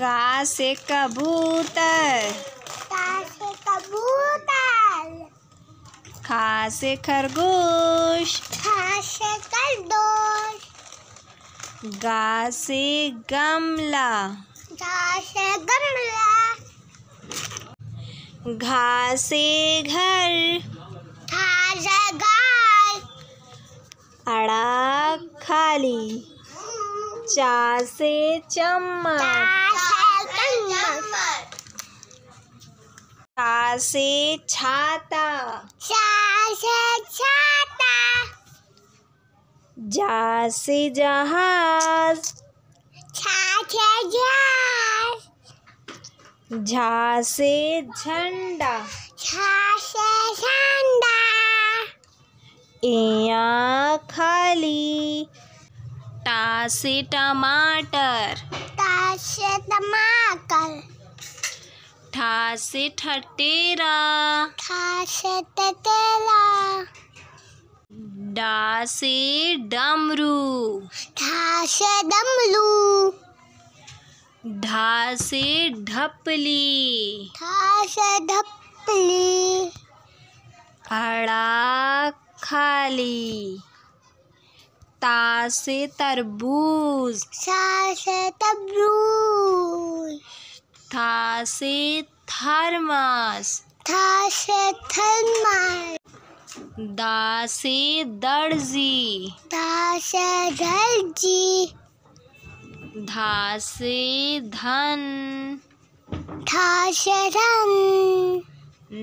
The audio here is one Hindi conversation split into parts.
का से कबूतर का कबूतर खा से खरगोश खा से खरगोश गा से गमला गा से गमला घा से घर घा से घर अड़ा खाली चा से चम्मच चा से छाता चा से छाता जा से जहाज छा से जहाज झा झंडा छा से झंडा इया खाली ताशे से टमाटर ताशे टमाटर ठा से ठटेरा ठासे ठटेरा डासे से डमरू ढासे डमरू ढासे ढपली ढा से ढपली अड़ा खाली ता से तरबूज सा से तरबूज था से थर्मास था से थर्मास दा से दर्जी दा से दर्जी धा से धन था से धन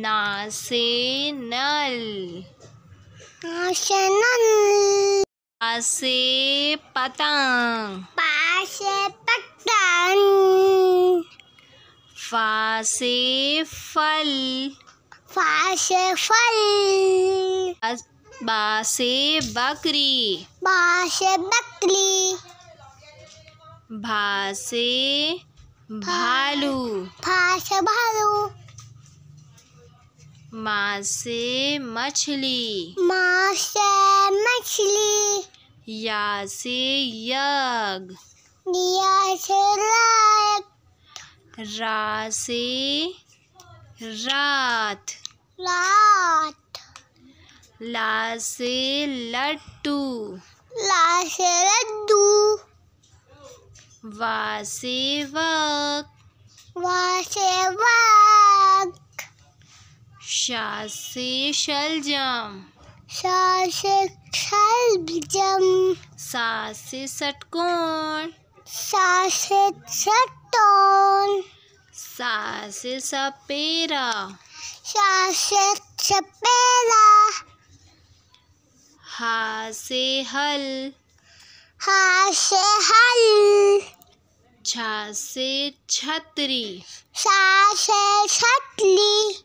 ना से नल ना से नल पासे पतंग पासे पतंग फासे फल फासे फल बासे बकरी बासे बकरी भासे भालू भासे भालू मासे मछली मासे मछली या से यग या से रात रा से रात रात ला से लड्डू ला से लड्डू वा से वक वा से वक शा से शलजम सा से षलभुजम षटकोण सा से षटकोण सपेरा सास सपेरा हा से हल हा से हल छा से छतरी सा से छतरी